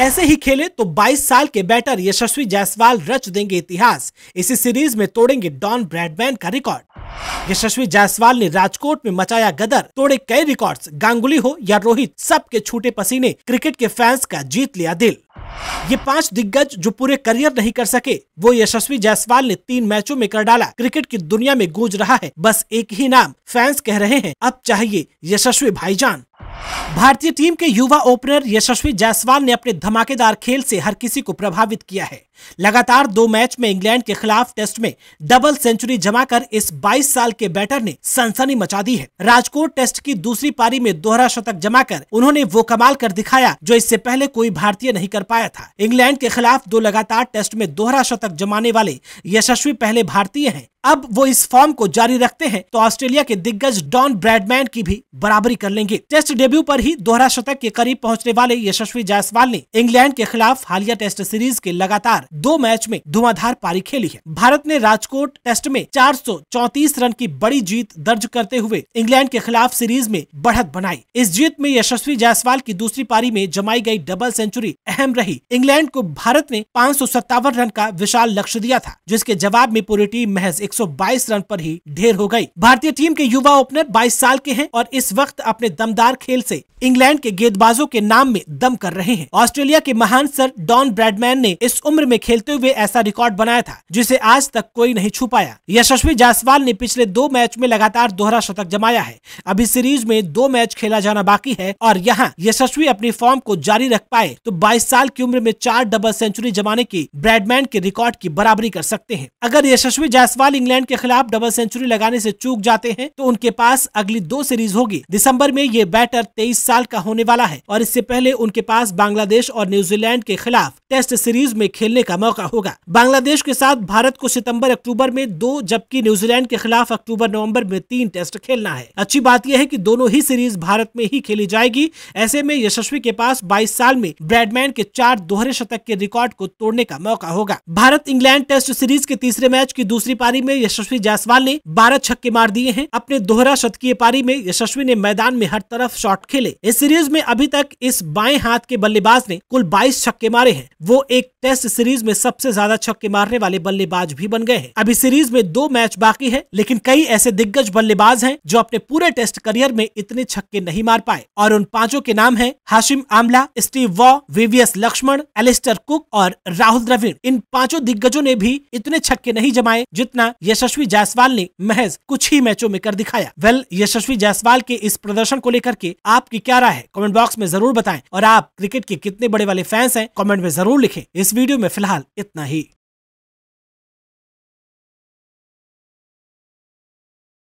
ऐसे ही खेले तो 22 साल के बैटर यशस्वी जायसवाल रच देंगे इतिहास इसी सीरीज में तोड़ेंगे डॉन ब्रैडमैन का रिकॉर्ड यशस्वी जायसवाल ने राजकोट में मचाया गदर तोड़े कई रिकॉर्ड्स गांगुली हो या रोहित सबके छूटे पसीने क्रिकेट के फैंस का जीत लिया दिल ये पांच दिग्गज जो पूरे करियर नहीं कर सके वो यशस्वी जायसवाल ने तीन मैचों में कर डाला क्रिकेट की दुनिया में गूंज रहा है बस एक ही नाम फैंस कह रहे हैं अब चाहिए यशस्वी भाईजान भारतीय टीम के युवा ओपनर यशस्वी जायसवाल ने अपने धमाकेदार खेल से हर किसी को प्रभावित किया है लगातार दो मैच में इंग्लैंड के खिलाफ टेस्ट में डबल सेंचुरी जमा कर इस 22 साल के बैटर ने सनसनी मचा दी है राजकोट टेस्ट की दूसरी पारी में दोहरा शतक जमा कर उन्होंने वो कमाल कर दिखाया जो इससे पहले कोई भारतीय नहीं कर पाया था इंग्लैंड के खिलाफ दो लगातार टेस्ट में दोहरा शतक जमाने वाले यशस्वी पहले भारतीय है अब वो इस फॉर्म को जारी रखते हैं तो ऑस्ट्रेलिया के दिग्गज डॉन ब्रैडमैन की भी बराबरी कर लेंगे टेस्ट डेब्यू पर ही दोहरा शतक के करीब पहुंचने वाले यशस्वी जायसवाल ने इंग्लैंड के खिलाफ हालिया टेस्ट सीरीज के लगातार दो मैच में धुआंधार पारी खेली है भारत ने राजकोट टेस्ट में चार रन की बड़ी जीत दर्ज करते हुए इंग्लैंड के खिलाफ सीरीज में बढ़त बनाई इस जीत में यशस्वी जायसवाल की दूसरी पारी में जमाई गई डबल सेंचुरी अहम रही इंग्लैंड को भारत ने पाँच रन का विशाल लक्ष्य दिया था जिसके जवाब में पूरी टीम महज 122 रन पर ही ढेर हो गई भारतीय टीम के युवा ओपनर 22 साल के हैं और इस वक्त अपने दमदार खेल से इंग्लैंड के गेंदबाजों के नाम में दम कर रहे हैं ऑस्ट्रेलिया के महान सर डॉन ब्रैडमैन ने इस उम्र में खेलते हुए ऐसा रिकॉर्ड बनाया था जिसे आज तक कोई नहीं छू पाया यशस्वी जायसवाल ने पिछले दो मैच में लगातार दोहरा शतक जमाया है अभी सीरीज में दो मैच खेला जाना बाकी है और यहाँ यशस्वी अपनी फॉर्म को जारी रख पाए तो बाईस साल की उम्र में चार डबल सेंचुरी जमाने की ब्रैडमैन के रिकॉर्ड की बराबरी कर सकते हैं अगर यशस्वी जायसवाल इंग्लैंड के खिलाफ डबल सेंचुरी लगाने से चूक जाते हैं तो उनके पास अगली दो सीरीज होगी दिसंबर में ये बैटर तेईस साल का होने वाला है और इससे पहले उनके पास बांग्लादेश और न्यूजीलैंड के खिलाफ टेस्ट सीरीज में खेलने खेलने का मौका होगा बांग्लादेश के साथ भारत को सितम्बर अक्टूबर में दो जबकि न्यूजीलैंड के खिलाफ अक्टूबर नवम्बर में तीन टेस्ट खेलना है अच्छी बात यह है की दोनों ही सीरीज भारत में ही खेली जाएगी ऐसे में यशस्वी के पास बाईस साल में ब्रैडमैन के चार दोहरे शतक के रिकॉर्ड को तोड़ने का मौका होगा भारत इंग्लैंड टेस्ट सीरीज के तीसरे मैच की दूसरी पारी में यशस्वी जायसवाल ने बारह छक्के मार दिए हैं अपने दोहरा शतकीय पारी में यशस्वी ने मैदान में हर तरफ शॉट खेले इस सीरीज में अभी तक इस बाएं हाथ के बल्लेबाज ने कुल 22 छक्के मारे हैं वो एक टेस्ट सीरीज सीरीज में सबसे ज्यादा छक्के मारने वाले बल्लेबाज भी बन गए हैं अभी सीरीज में दो मैच बाकी है लेकिन कई ऐसे दिग्गज बल्लेबाज हैं जो अपने पूरे टेस्ट करियर में इतने छक्के नहीं मार पाए और उन पांचों के नाम है Hashim Amla Steve Waugh VVS Laxman Alastair Cook और राहुल द्रविड़ इन पांचों दिग्गजों ने भी इतने छक्के नहीं जमाए जितना यशस्वी जायसवाल ने महज कुछ ही मैचों में कर दिखाया वेल यशस्वी जायसवाल के इस प्रदर्शन को लेकर के आपकी क्या राय है कमेंट बॉक्स में जरूर बताएं और आप क्रिकेट के कितने बड़े वाले फैंस हैं कमेंट में जरूर लिखें इस वीडियो में फिलहाल इतना ही